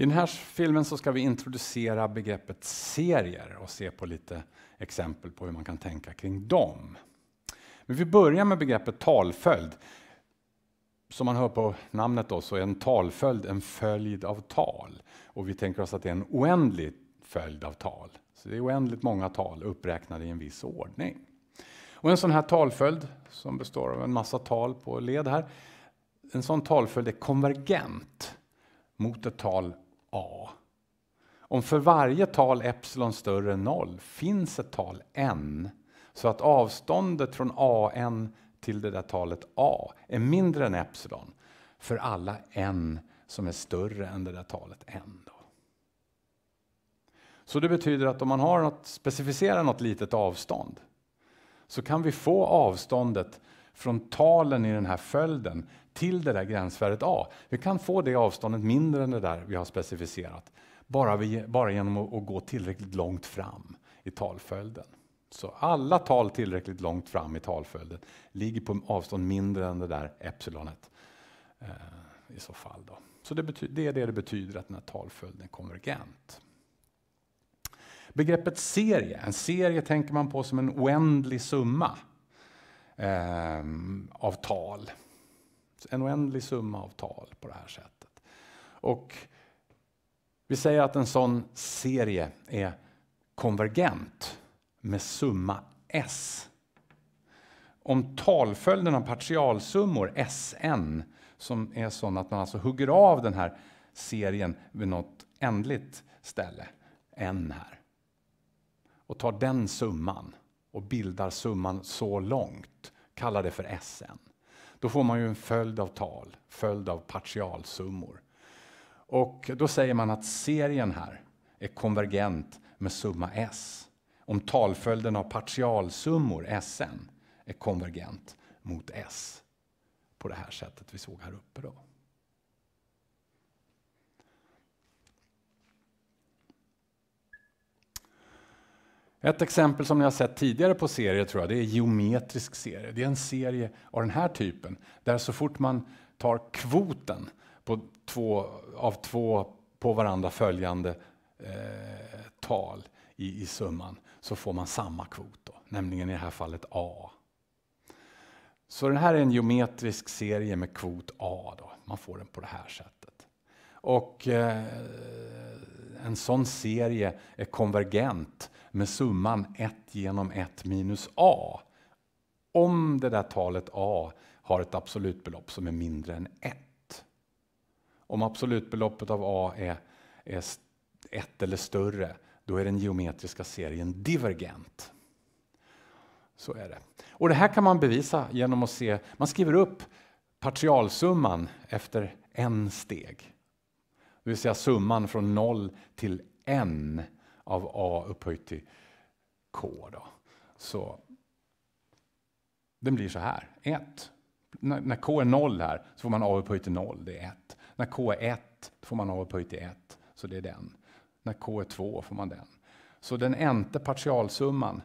I den här filmen så ska vi introducera begreppet serier och se på lite exempel på hur man kan tänka kring dem. Men vi börjar med begreppet talföljd. Som man hör på namnet då, så är en talföljd en följd av tal. Och vi tänker oss att det är en oändlig följd av tal. Så det är oändligt många tal uppräknade i en viss ordning. Och en sån här talföljd, som består av en massa tal på led här, en sån talföljd är konvergent mot ett tal a. Om för varje tal epsilon större än noll finns ett tal n så att avståndet från an till det där talet a är mindre än epsilon för alla n som är större än det där talet n. Då. Så det betyder att om man har något, specificerar något litet avstånd så kan vi få avståndet från talen i den här följden till det där gränsvärdet A. Vi kan få det avståndet mindre än det där vi har specificerat, bara, vi, bara genom att, att gå tillräckligt långt fram i talföljden. Så alla tal tillräckligt långt fram i talföljden ligger på avstånd mindre än det där epsilonet eh, i så fall. Då. Så det, betyder, det är det det betyder att den här talföljden är konvergent. Begreppet serie, en serie tänker man på som en oändlig summa eh, av tal. En oändlig summa av tal på det här sättet. Och vi säger att en sån serie är konvergent med summa S. Om talföljden av partialsummor, SN, som är sån att man alltså hugger av den här serien vid något ändligt ställe, N här, och tar den summan och bildar summan så långt, kalla det för SN. Då får man ju en följd av tal, följd av partialsummor. Och då säger man att serien här är konvergent med summa S. Om talföljden av partialsummor, SN, är konvergent mot S på det här sättet vi såg här uppe. då. Ett exempel som ni har sett tidigare på serier tror jag, det är geometrisk serie. Det är en serie av den här typen där så fort man tar kvoten på två, av två på varandra följande eh, tal i, i summan så får man samma kvot, då, nämligen i det här fallet A. Så den här är en geometrisk serie med kvot A. Då. Man får den på det här sättet. Och eh, en sån serie är konvergent med summan 1 genom 1 minus a. Om det där talet a har ett absolutbelopp som är mindre än 1. Om absolutbeloppet av a är, är 1 eller större, då är den geometriska serien divergent. Så är det. Och det här kan man bevisa genom att se, man skriver upp partialsumman efter en steg. Det vill säga summan från 0 till n av A upphöjt till K. Då. Så den blir så här, 1. När, när K är 0 här så får man A upphöjt till 0, det är 1. När K är 1 får man A upphöjt till 1, så det är den. När K är 2 får man den. Så den ente partialsumman,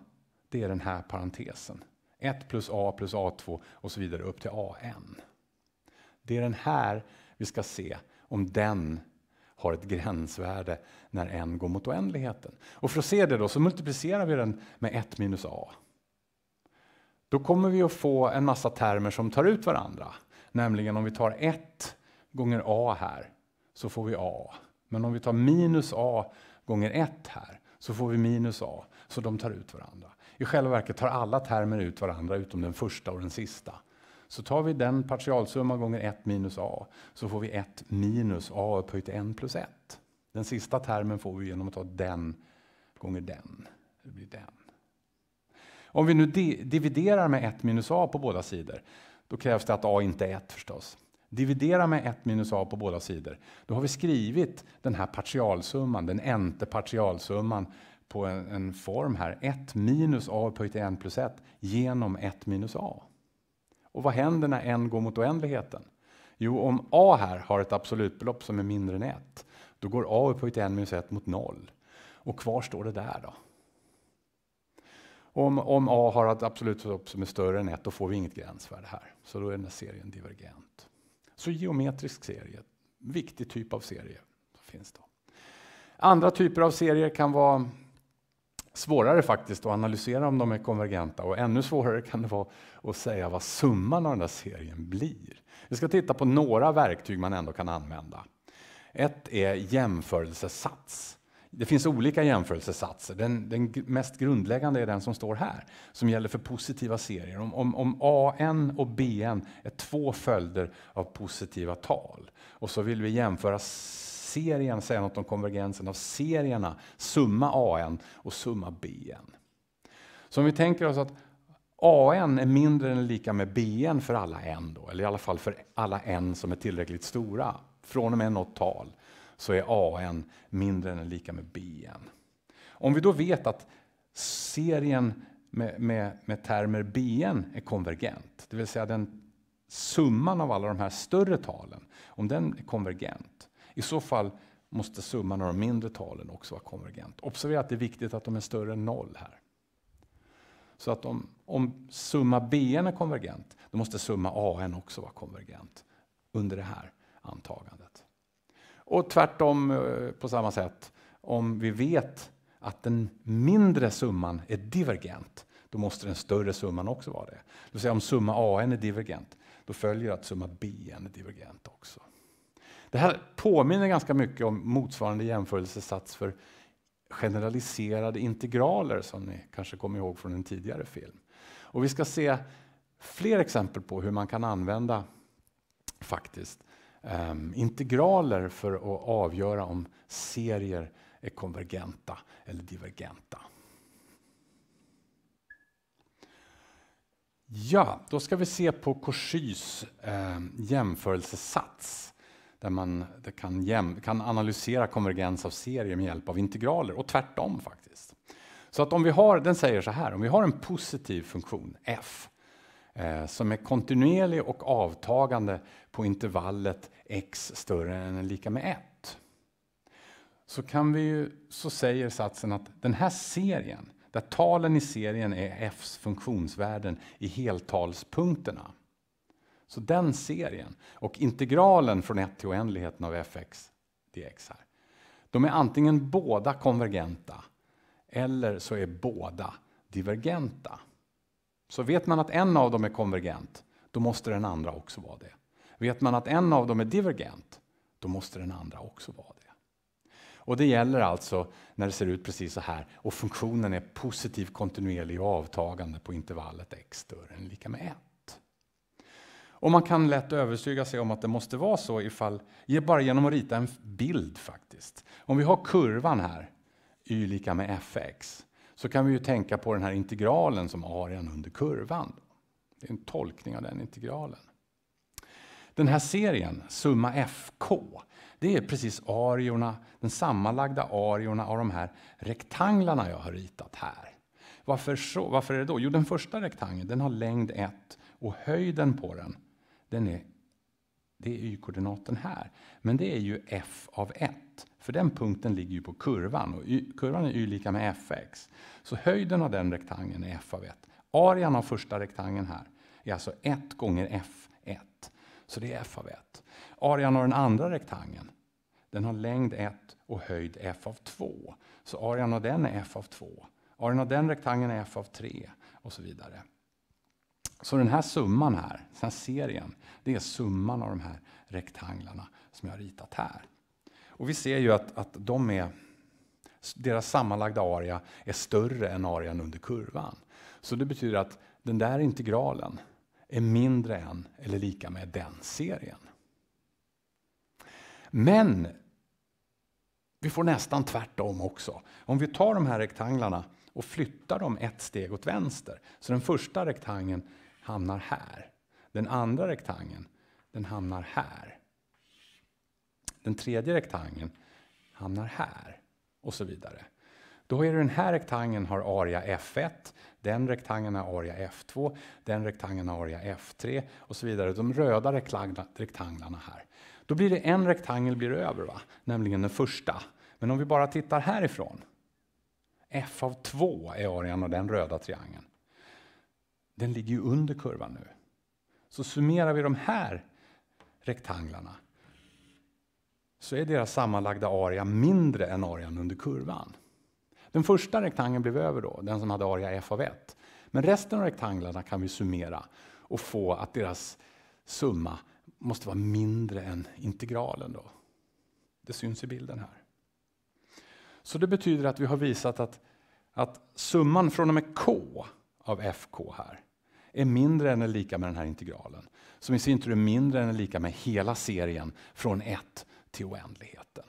det är den här parentesen. 1 plus A plus A2 och så vidare upp till AN. Det är den här vi ska se om den har ett gränsvärde när n går mot oändligheten. Och för att se det då så multiplicerar vi den med 1 minus a. Då kommer vi att få en massa termer som tar ut varandra. Nämligen om vi tar 1 gånger a här så får vi a. Men om vi tar minus a gånger 1 här så får vi minus a. Så de tar ut varandra. I själva verket tar alla termer ut varandra utom den första och den sista. Så tar vi den partialsumman gånger 1 minus a, så får vi 1 minus a upphöjt till 1 plus 1. Den sista termen får vi genom att ta den gånger den. Det blir den. Om vi nu dividerar med 1 minus a på båda sidor, då krävs det att a inte är 1 förstås. Dividera med 1 minus a på båda sidor. Då har vi skrivit den här partialsumman, den ente partialsumman på en, en form här. 1 minus a upphöjt till 1 plus 1 genom 1 minus a. Och vad händer när n går mot oändligheten? Jo, om a här har ett absolutbelopp som är mindre än 1, då går a upphöjt till n minus 1 mot 0. Och kvar står det där då. Om, om a har ett absolutbelopp som är större än 1, då får vi inget gränsvärde här. Så då är den här serien divergent. Så geometrisk serie, viktig typ av serie, finns då. Andra typer av serier kan vara svårare faktiskt att analysera om de är konvergenta och ännu svårare kan det vara att säga vad summan av den där serien blir. Vi ska titta på några verktyg man ändå kan använda. Ett är jämförelsesats. Det finns olika jämförelsesatser. Den, den mest grundläggande är den som står här, som gäller för positiva serier. Om, om, om AN och BN är två följder av positiva tal och så vill vi jämföra serien säga något om konvergensen av serierna, summa AN och summa BN. Så om vi tänker oss att AN är mindre än lika med BN för alla n, då, eller i alla fall för alla n som är tillräckligt stora. Från och med något tal så är AN mindre än lika med BN. Om vi då vet att serien med, med, med termer BN är konvergent, det vill säga den summan av alla de här större talen, om den är konvergent, i så fall måste summan av de mindre talen också vara konvergent. Observera att det är viktigt att de är större än noll här. Så att om, om summa bn är konvergent, då måste summa an också vara konvergent under det här antagandet. Och tvärtom eh, på samma sätt, om vi vet att den mindre summan är divergent, då måste den större summan också vara det. Det vill säga om summa an är divergent, då följer att summa bn är divergent också. Det här påminner ganska mycket om motsvarande jämförelsesats för generaliserade integraler som ni kanske kommer ihåg från en tidigare film. Och vi ska se fler exempel på hur man kan använda faktiskt um, integraler för att avgöra om serier är konvergenta eller divergenta. Ja, då ska vi se på Corsys eh, jämförelsesats där man kan, jäm, kan analysera konvergens av serier med hjälp av integraler och tvärtom faktiskt. Så att om vi har, den säger så här, om vi har en positiv funktion f eh, som är kontinuerlig och avtagande på intervallet x större än eller lika med 1. Så, kan vi ju, så säger satsen att den här serien, där talen i serien är f's funktionsvärden i heltalspunkterna, så den serien och integralen från 1 till oändligheten av fx dx här. De är antingen båda konvergenta eller så är båda divergenta. Så vet man att en av dem är konvergent, då måste den andra också vara det. Vet man att en av dem är divergent, då måste den andra också vara det. Och det gäller alltså när det ser ut precis så här och funktionen är positiv kontinuerlig och avtagande på intervallet x större än lika med 1. Och man kan lätt övertyga sig om att det måste vara så ifall, bara genom att rita en bild faktiskt. Om vi har kurvan här, y lika med fx, så kan vi ju tänka på den här integralen som arean under kurvan. Det är en tolkning av den integralen. Den här serien, summa fk, det är precis areorna, den sammanlagda areorna av de här rektanglarna jag har ritat här. Varför, så, varför är det då? Jo, den första rektangeln den har längd 1 och höjden på den den är, det är y-koordinaten här. Men det är ju f av 1, för den punkten ligger ju på kurvan och y, kurvan är y lika med fx. Så höjden av den rektangeln är f av 1. Arean av första rektangeln här är alltså 1 gånger f1, så det är f av 1. Arean av den andra rektangeln, den har längd 1 och höjd f av 2. Så arean av den är f av 2. Arean av den rektangeln är f av 3 och så vidare. Så den här summan här, den här serien, det är summan av de här rektanglarna som jag har ritat här. Och vi ser ju att, att de är, deras sammanlagda area är större än arean under kurvan. Så det betyder att den där integralen är mindre än eller lika med den serien. Men vi får nästan tvärtom också. Om vi tar de här rektanglarna och flyttar dem ett steg åt vänster, så den första rektangeln hamnar här. Den andra rektangeln, den hamnar här. Den tredje rektangeln hamnar här och så vidare. Då är det den här rektangeln har area F1, den rektangeln har area F2, den rektangeln har area F3 och så vidare. De röda rektanglarna här. Då blir det en rektangel blir över, va? nämligen den första. Men om vi bara tittar härifrån. F av 2 är arean av den röda triangeln den ligger ju under kurvan nu. Så summerar vi de här rektanglarna så är deras sammanlagda area mindre än arean under kurvan. Den första rektangeln blev över då, den som hade area f av 1. Men resten av rektanglarna kan vi summera och få att deras summa måste vara mindre än integralen. Då. Det syns i bilden här. Så det betyder att vi har visat att, att summan från och med k av fk här är mindre än eller lika med den här integralen. Som i sin tur är mindre än eller lika med hela serien från 1 till oändligheten.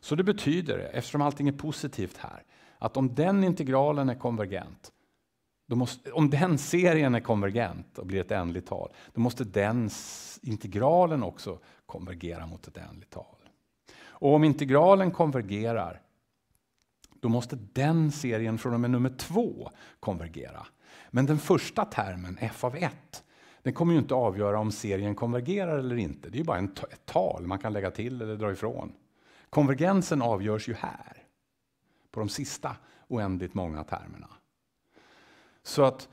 Så det betyder, eftersom allting är positivt här, att om den integralen är konvergent, måste, om den serien är konvergent och blir ett ändligt tal, då måste den integralen också konvergera mot ett ändligt tal. Och om integralen konvergerar då måste den serien från och med nummer två konvergera. Men den första termen, f av 1, den kommer ju inte avgöra om serien konvergerar eller inte. Det är ju bara ett tal man kan lägga till eller dra ifrån. Konvergensen avgörs ju här, på de sista oändligt många termerna. Så att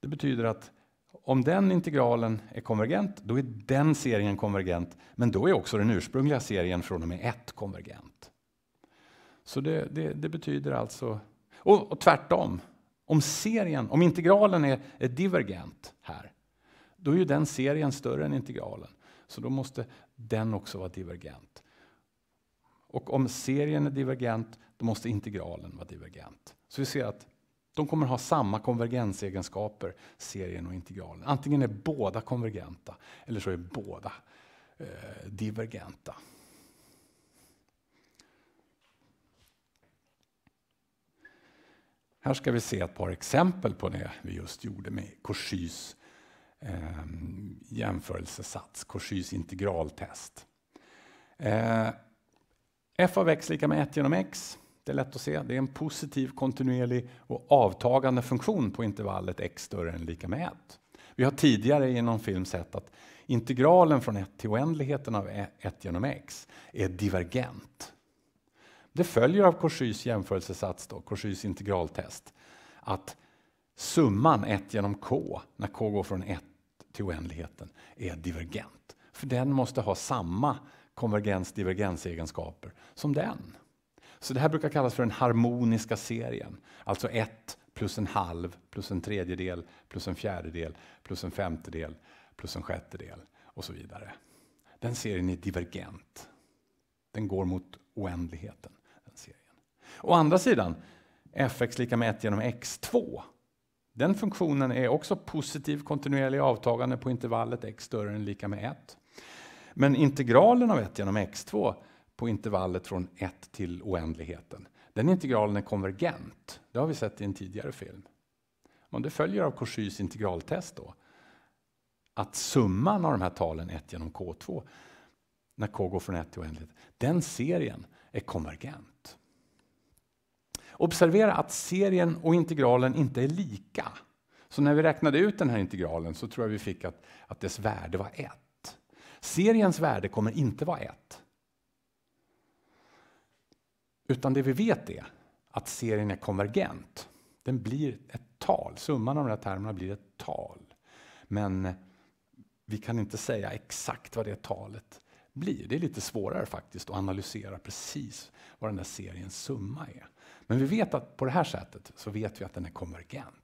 det betyder att om den integralen är konvergent, då är den serien konvergent, men då är också den ursprungliga serien från och med 1 konvergent. Så det, det, det betyder alltså... Och, och, tvärtom, om serien, om integralen är, är divergent här, då är ju den serien större än integralen. Så då måste den också vara divergent. Och om serien är divergent, då måste integralen vara divergent. Så vi ser att de kommer ha samma konvergensegenskaper, serien och integralen. Antingen är båda konvergenta eller så är båda eh, divergenta. Här ska vi se ett par exempel på det vi just gjorde med Corsys eh, jämförelsesats, Corsys integraltest. Eh, f av x lika med 1 genom x. Det är lätt att se. Det är en positiv, kontinuerlig och avtagande funktion på intervallet x större än lika med 1. Vi har tidigare i någon film sett att integralen från 1 till oändligheten av 1 e- genom x är divergent. Det följer av Courchys jämförelsesats, då, Courchys integraltest, att summan 1 genom k, när k går från 1 till oändligheten, är divergent. För den måste ha samma konvergens-divergensegenskaper som den. Så det här brukar kallas för den harmoniska serien. Alltså 1 plus en halv, plus en tredjedel, plus en fjärdedel, plus en femtedel, plus en sjättedel och så vidare. Den serien är divergent. Den går mot oändligheten. Å andra sidan, fx lika med 1 genom x2. Den funktionen är också positiv kontinuerlig avtagande på intervallet x större än lika med 1. Men integralen av 1 genom x2 på intervallet från 1 till oändligheten, den integralen är konvergent. Det har vi sett i en tidigare film. Om det följer av Cauchys integraltest då, att summan av de här talen 1 genom k2, när k går från 1 till oändlighet, den serien är konvergent. Observera att serien och integralen inte är lika. Så när vi räknade ut den här integralen så tror jag vi fick att, att dess värde var 1. Seriens värde kommer inte vara 1. Utan det vi vet är att serien är konvergent. Den blir ett tal, summan av de här termerna blir ett tal. Men vi kan inte säga exakt vad det talet blir. Det är lite svårare faktiskt att analysera precis vad den där seriens summa är. Men vi vet att på det här sättet så vet vi att den är konvergent.